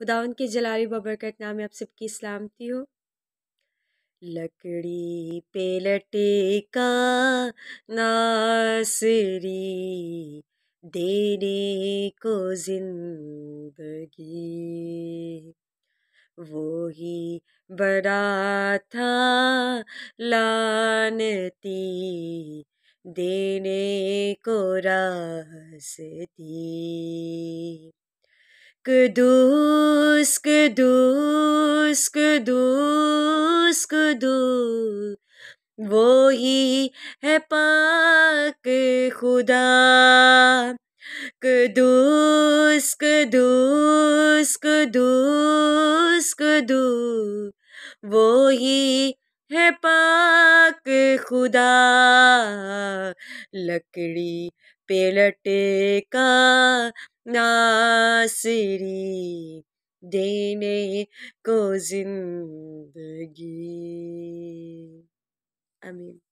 खुदावन के जलाली बबरकत नाम आप सबकी सलामती हो लकड़ी पे लटेका नासरी देने को जिंदगी वो ही बड़ा था लानती देने को दी Kudus, Kudus, Kudus, Kudus. वो ही है पाक खुदा कदूस कदूस कदूस कदू वो ही है पाक खुदा लकड़ी पे का नासिरी देने को जिंदगी आमीन